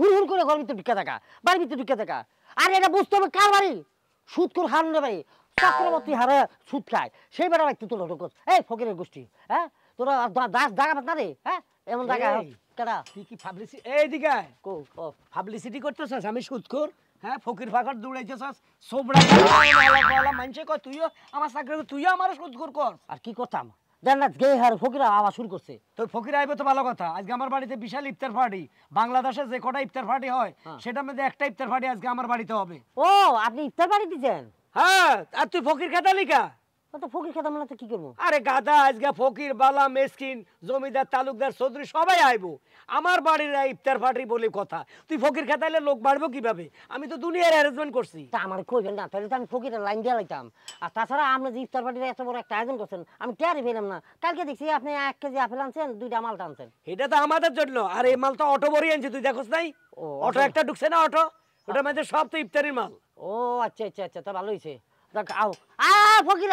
হুড় হুড় করে ভিতরে ঢুকে থাকা বাড়ির ভিতরে ঢুকে থাকা আর এটা বুঝতে হবে কার বাড়ি সুদ করে হার চক্রবর্তী হারে সুদ খায় সেই বেড়া ভাই এই ফকিরের গোষ্ঠী হ্যাঁ তোরা দাস পাত না রে হ্যাঁ এমন কেডা কি এই দিকে কো পাবলিসিটি করতেছস আমি কর হ্যাঁ ফকির ফাকর দৌড়াইতেছস সোবড়া মানুষে কয় তুইও আমার চাকরি তুইও আমার সুদখোর কর আর কি করতাম ফকিরা করছে তো ফকির আইবে তো ভালো কথা আজকে আমার বাড়িতে বিশাল ইফতার যে কটা ইফতার হয় হ্যাঁ। সেটার মধ্যে একটা ইফতার আজকে আমার বাড়িতে হবে ও আপনি ইফতার পার্টি দিচ্ছেন হ্যাঁ আর তুই ফকির খেতালিকা ফকির কি করবো আরে গাদা আজকে ফকির বালা জমিদার তালুকদার সবাই আইবো আমার বাড়ির ইফতার বলে কথা তুই ফকির খেতাইলে লোক আমি তো দুনিয়ার লাইন আর তাছাড়া আমরা যে বড় একটা আমি না কালকে দেখছি আপনি এক কেজি আপেল দুইটা মাল এটা তো আমাদের জন্য আর এই মাল তো অটো ভরি আনছি তুই দেখোস নাই অটো একটা ঢুকছে না অটো ওটার মধ্যে সব তো ইফতারির মাল ও আচ্ছা আচ্ছা আচ্ছা তা ভালো হয়েছে দেখ আও আ ফকির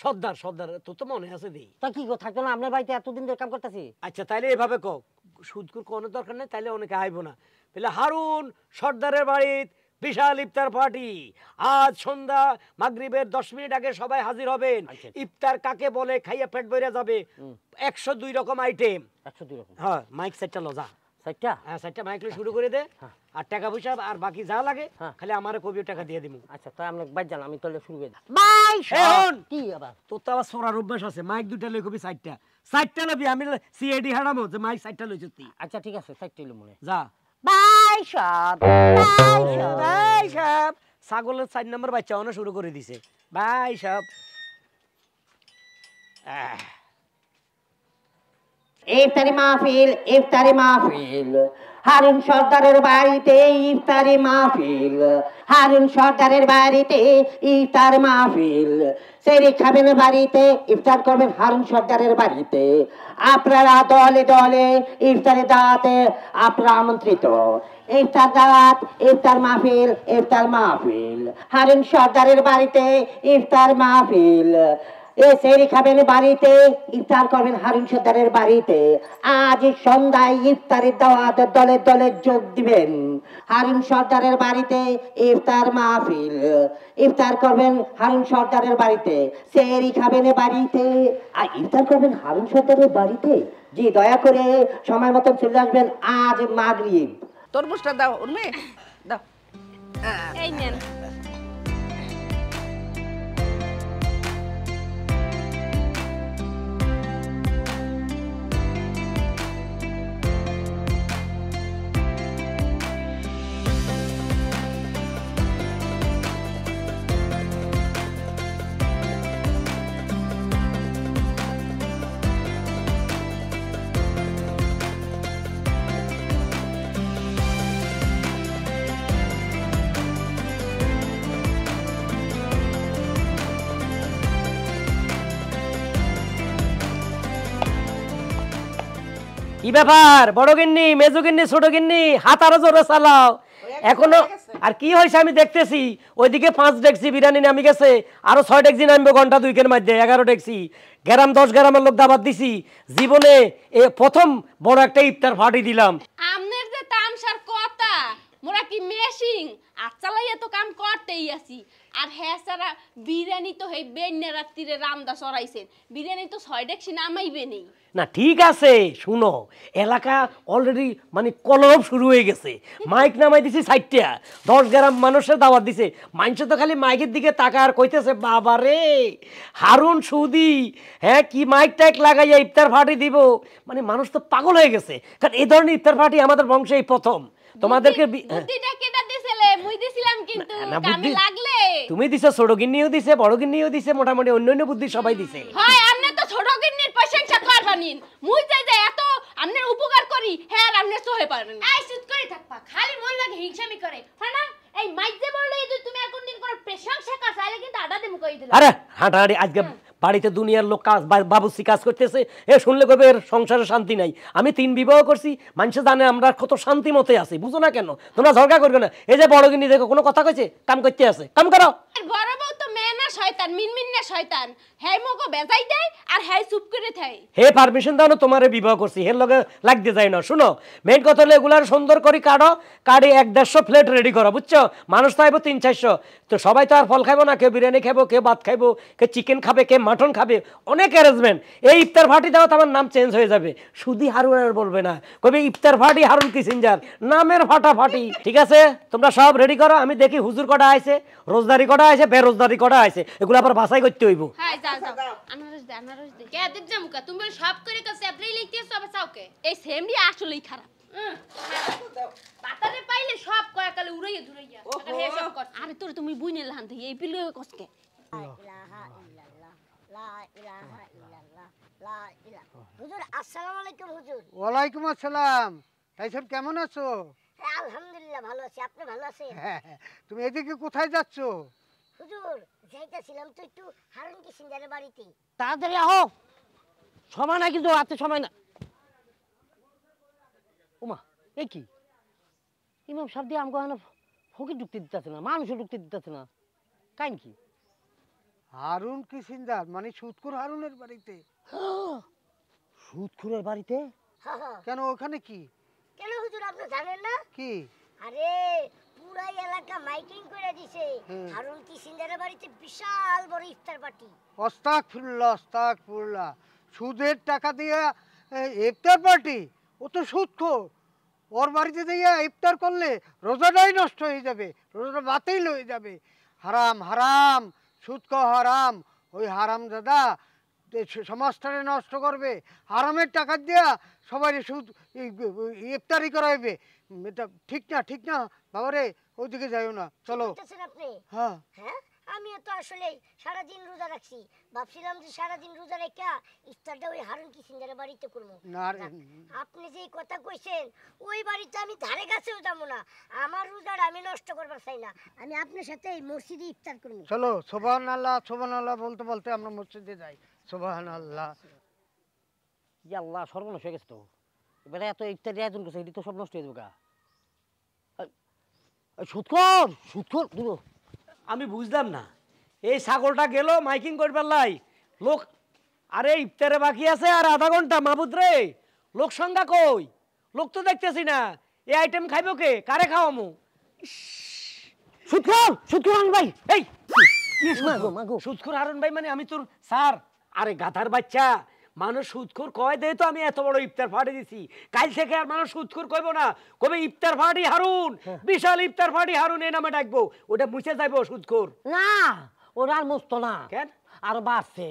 সর্দার সর্দার তোর তো মনে আছে দি তা কি গো থাকতো না আপনার বাড়িতে এতদিন ধরে কাম করতেছি আচ্ছা তাইলে এভাবে ক কর কোনো দরকার নেই তাইলে অনেকে আইব না তাহলে হারুন সর্দারের বাড়িত বিশাল ইফতার পার্টি আজ সন্ধ্যা মাগরিবের দশ মিনিট আগে সবাই হাজির হবেন আচ্ছা। ইফতার কাকে বলে খাইয়া পেট বইরা যাবে একশো দুই রকম আইটেম একশো দুই রকম হ্যাঁ মাইক সেটটা লজা হ্যাঁ শুরু করে দে হ্যাঁ। আর টাকা পয়সা আর বাকি যা লাগে হ্যাঁ। খালি টাকা দিয়ে দিমু আচ্ছা তাই আমরা আমি তাহলে শুরু করে বাই কি আবার তোর তো আবার সরার অভ্যাস আছে মাইক দুটা লই কবি আমি হারামো যে মাইক আচ্ছা ঠিক আছে ষাটটা লই মনে যা বাই সব বাই সব ছাগলের বাচ্চা শুরু করে দিছে বাই সব আহ ইফতারি মাহফিল ইফতারি মাহফিল হারুন সর্দারের বাড়িতে ইফতারি মাহফিল হারুন সর্দারের বাড়িতে ইফতার মাহফিল সেরি খাবেন বাড়িতে ইফতার করবেন হারুন সর্দারের বাড়িতে আপনারা দলে দলে ইফতারে দাওয়াতে আপনারা আমন্ত্রিত ইফতার দাওয়াত ইফতার মাহফিল ইফতার মাহফিল হারুন সর্দারের বাড়িতে ইফতার মাহফিল এ সেরি খাবেন বাড়িতে ইফতার করবেন হারুন সর্দারের বাড়িতে আজ সন্ধ্যায় ইফতারের দাওয়াত দলে দলে যোগ দিবেন হারুন সর্দারের বাড়িতে ইফতার মাহফিল ইফতার করবেন হারুন সর্দারের বাড়িতে সেরি খাবেন বাড়িতে আর ইফতার করবেন হারুন সর্দারের বাড়িতে জি দয়া করে সময় মতন চলে আসবেন আজ মাগরিব তরমুজটা দাও উর্মি দাও এই নেন কি ব্যাপার বড় গিন্নি মেজু গিন্নি ছোট গিন্নি হাত আরো জোরে চালাও এখনো আর কি হয়েছে আমি দেখতেছি ওইদিকে পাঁচ ডেক্সি বিরিয়ানি নামি গেছে আরো ছয় ডেক্সি নামবে ঘন্টা দুইকের মধ্যে এগারো ডেক্সি গ্রাম দশ গ্রামের লোক দাবাত দিছি জীবনে এ প্রথম বড় একটা ইফতার ফাটি দিলাম আমনের যে তামসার কথা মোরা কি মেশিং আর আচ্ছা চালাইয়া তো কাম করতেই আছি আর হ্যাঁ ছাড়া বিরিয়ানি তো এই বেন্যা রাত্রিরে রামদা সরাইছেন বিরিয়ানি তো ছয় ডেকছি নামাইবে নেই না ঠিক আছে শুনো এলাকা অলরেডি মানে কলরব শুরু হয়ে গেছে মাইক নামাই দিছি সাইটটা দশ গ্রাম মানুষের দাওয়াত দিছে মানুষে তো খালি মাইকের দিকে তাকার কইতেছে বাবা রে হারুন সুদি হ্যাঁ কি মাইক টাইক লাগাইয়া ইফতার পার্টি দিব মানে মানুষ তো পাগল হয়ে গেছে কারণ এই ধরনের ইফতার পার্টি আমাদের বংশে এই প্রথম তোমাদেরকে তুমি দিছো ছোট গিন্নিও দিছে বড় গিন্নিও দিছে মোটামুটি অন্য অন্য বুদ্ধি সবাই দিছে হয় আমনে তো ছোট গিন্নির প্রশংসা করবা নিন মুই যে যে এত আমনের উপকার করি হ্যাঁ আমনে সহে পারেন আই সুত করে থাকবা খালি মন লাগে হিংসামি করে হ্যাঁ এই মাইক যে বললে তুমি আর দিন কোনো প্রশংসা করছ আইলে কিন্তু আডা দিমু কই দিলাম আরে হাঁটাড়ি আজকে বাড়িতে দুনিয়ার লোক কাজ বাবুসি কাজ করতেছে এ শুনলে কবে এর সংসারে শান্তি নাই আমি তিন বিবাহ করছি মানুষের জানে আমরা কত শান্তি মতে আছি বুঝো না কেন তোমরা ঝগড়া করবে না এই যে বড় গিনি দেখো কোনো কথা কইছে কাম করতে আছে কাম করো শয়তান শয়তান মগো বেজাই আর চুপ করে থাই হে পারমিশন দাও তোমারে বিবাহ করছি হের লগে লাগতে যাই না শুনো কথা হলো এগুলার সুন্দর করে এক দেড়শো প্লেট রেডি বুঝছো মানুষ তো তিন চারশো তো সবাই তো আর ফল খাইবো না কেউ বিরিয়ানি কেউ ভাত খাইবো চিকেন খাবে মাটন খাবে অনেক অ্যারেঞ্জমেন্ট এই ইফতার পার্টি দাও তোমার নাম চেঞ্জ হয়ে যাবে শুধু হারুন আর বলবে না কবে ইফতার পার্টি হারুন কিসিঞ্জার নামের ফাটি ঠিক আছে তোমরা সব রেডি করো আমি দেখি হুজুর কটা আছে রোজদারি কটা আছে বেরোজদারি কটা আছে আছে এগুলো আবার বাছাই করতে হইব হ্যাঁ। কেমন আছো হ্যাঁ, আলহামদুলিল্লাহ ভালো আছি আপনি ভালো আছেন হ্যাঁ, তুমি এদিকে কোথায় যাচ্ছো হুজুর যাইতেছিলাম তো একটু হারুন কিসিঞ্জারের বাড়িতে তাড়াতাড়ি আহো সময় না কিন্তু রাতে সময় না ওমা এ কি ইমাম সাহেব দিয়ে আমাকে এখানে ফকির ঢুকতে দিতেছে না মানুষও ঢুকতে দিতেছে না কাইন কি হারুন কিসিঞ্জার মানে সুদখুর হারুনের বাড়িতে সুদখুরের বাড়িতে কেন ওখানে কি কেন হুজুর আপনি জানেন না কি আরে পুরাই এলাকা মাইকিং করে দিছে হারুন বাড়িতে বিশাল বড় ইফতার পার্টি আস্তাগফিরুল্লাহ আস্তাগফিরুল্লাহ সুদের টাকা দিয়ে ইফতার পার্টি ও তো সুদখো ওর বাড়িতে দিয়ে ইফতার করলে রোজাটাই নষ্ট হয়ে যাবে রোজাটা বাতিল হয়ে যাবে হারাম হারাম সুদখো হারাম ওই হারাম দাদা সমাজটারে নষ্ট করবে হারামের টাকা দেওয়া সবাই সুদ ইফতারি করাইবে এটা ঠিক না ঠিক না বাবা রে ওইদিকে যাইও না চলো হ্যাঁ হ্যাঁ আমিও তো আসলে সারাদিন রোজা রাখছি ভাবছিলাম যে সারাদিন রোজা রেখা ইফতারটা ওই হারুন কিসিন্দারের বাড়িতে করবো আপনি যে কথা কইছেন ওই বাড়িতে আমি ধারে কাছেও যাবো না আমার রোজাটা আমি নষ্ট করবার চাই না আমি আপনার সাথে মসজিদে ইফতার করবো চলো সোবান আল্লাহ সোবান আল্লাহ বলতে বলতে আমরা মসজিদে যাই সর্বনাশ হয়ে গেছে তো এবারে এত আয়োজন করছে এটি তো সব নষ্ট হয়ে যাবে সুৎকর সুৎকর দুটো আমি বুঝলাম না এই ছাগলটা গেল মাইকিং করবার লোক আরে ইফতারে বাকি আছে আর আধা ঘন্টা মাহবুদ রে লোক সংখ্যা কই লোক তো দেখতেছি না এই আইটেম খাইব কে কারে খাওয়ামু সুৎকর সুৎকর ভাই এই সুৎকর আরুন ভাই মানে আমি তোর স্যার আরে গাধার বাচ্চা মানুষ সুদখোর কয় দেয় তো আমি এত বড় ইফতার ফাটি দিছি কাল থেকে আর মানুষ সুদখোর কইব না কবে ইফতার ফাটি হারুন হ্যাঁ। বিশাল ইফতার ফাটি হারুন এ নামে ডাকবো ওটা মুছে যাইবো সুদখোর না ওর আর মস্ত না কেন আর বাড়ছে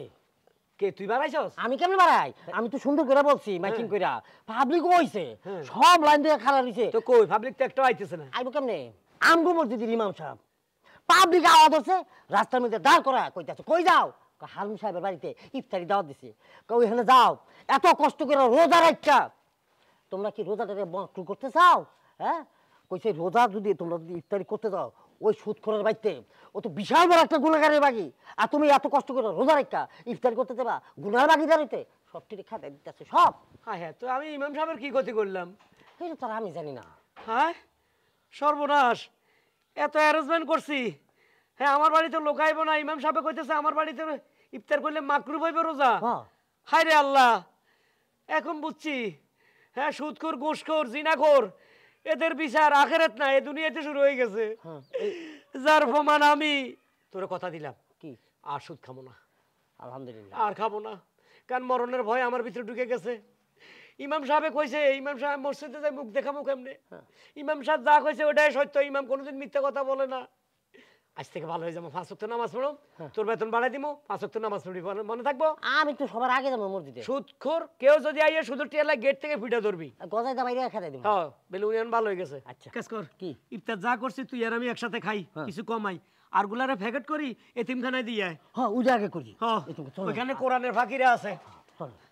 কে তুই বাড়াইছস আমি কেমনে বাড়াই আমি তো সুন্দর করে বলছি হ্যাঁ। মাইকিং কইরা পাবলিক হইছে হ্যাঁ। সব লাইন দিয়ে খালা দিছে তো কই পাবলিক তো একটা আইতেছে না আইবো কেমনে আমগো মসজিদের ইমাম সাহেব পাবলিক আওয়াজ হচ্ছে রাস্তার মধ্যে দাঁড় করা কইতাছে কই যাও হারুন সাহেবের বাড়িতে ইফতারি দাওয়া দিছি ওইখানে যাও এত কষ্ট করে রোজা একটা তোমরা কি রোজাটাকে মকরু করতে চাও হ্যাঁ কইছে রোজা যদি তোমরা যদি ইফতারি করতে চাও ওই সুদ করার বাড়িতে ও তো বিশাল বড় একটা গুণাগারের বাকি আর তুমি এত কষ্ট করে রোজার একটা ইফতারি করতে দেবা গুণার বাকি দাঁড়িতে সব ঠিক খাতে দিতেছে সব হ্যাঁ হ্যাঁ তো আমি ইমাম সাহেবের কি ক্ষতি করলাম কিন্তু তারা আমি জানি না হ্যাঁ সর্বনাশ এত অ্যারেঞ্জমেন্ট করছি হ্যাঁ আমার বাড়িতে লোক আইব না ইমাম সাহেব কইতেছে আমার বাড়িতে ইফতার করলে মাকরু ভাইবে রোজা হ্যাঁ। হায় রে আল্লাহ এখন বুঝছি হ্যাঁ সুদখোর গোসখোর জিনাখোর এদের বিচার আখেরাত না এ দুনিয়াতে শুরু হয়ে গেছে হ্যাঁ, যার প্রমাণ আমি তোর কথা দিলাম কি আর সুদ খাবো না আলহামদুলিল্লাহ আর খাবো না কারণ মরণের ভয় আমার ভিতরে ঢুকে গেছে ইমাম সাহেবে কইছে ইমাম সাহেব মসজিদে যাই মুখ দেখাবো কেমনে হ্যাঁ। ইমাম সাহেব যা কইছে ওটাই সত্য ইমাম কোনোদিন মিথ্যা কথা বলে না আজ থেকে ভালো হয়ে যাবো পাঁচ ওয়াক্ত নামাজ পড়ো হ্যাঁ। তোর বেতন বাড়াই দিবো পাঁচ ওয়াক্ত নামাজ পড়ি মনে থাকবো আমি তো সবার আগে যাবো মসজিদে সুদখোর কেউ যদি আইয়ে শুধু টিয়ালা গেট থেকে ফিটা ধরবি গজাই দাবাই রেখে খেতে দিবো হ্যাঁ বেলে উনি ভালো হয়ে গেছে আচ্ছা কাজ কর কি ইফতার যা করছিস তুই আর আমি একসাথে খাই হ্যাঁ। কিছু কমাই আর গুলারে প্যাকেট করি এতিমখানায় দিয়ে আয় হ্যাঁ উজা করি হ্যাঁ ওখানে হ্যাঁ। কোরআনের ফাকিরা আছে চল